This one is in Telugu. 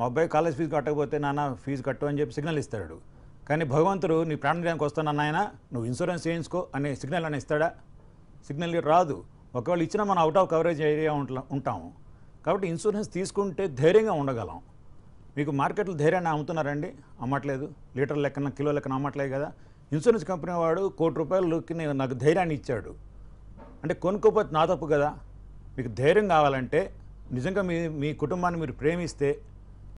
మా అబ్బాయి కాలేజ్ ఫీజు కట్టకపోతే నాన్న ఫీజు కట్టు అని చెప్పి సిగ్నల్ ఇస్తాడు కానీ భగవంతుడు నీ ప్రాణానికి వస్తాను ఆయన నువ్వు ఇన్సూరెన్స్ చేయించుకో అనే సిగ్నల్ అని ఇస్తాడా సిగ్నల్ రాదు ఒకవేళ ఇచ్చినా మనం అవుట్ ఆఫ్ కవరేజ్ ఏరియా ఉంటాము కాబట్టి ఇన్సూరెన్స్ తీసుకుంటే ధైర్యంగా ఉండగలం మీకు మార్కెట్లో ధైర్యాన్ని అమ్ముతున్నారండి అమ్మట్లేదు లీటర్ లెక్కన కిలో లెక్కన అమ్మట్లేదు కదా ఇన్సూరెన్స్ కంపెనీ వాడు కోటి రూపాయలకి నాకు ధైర్యాన్ని ఇచ్చాడు అంటే కొనుక్కోపోతే నా తప్పు కదా మీకు ధైర్యం కావాలంటే నిజంగా మీ మీ కుటుంబాన్ని మీరు ప్రేమిస్తే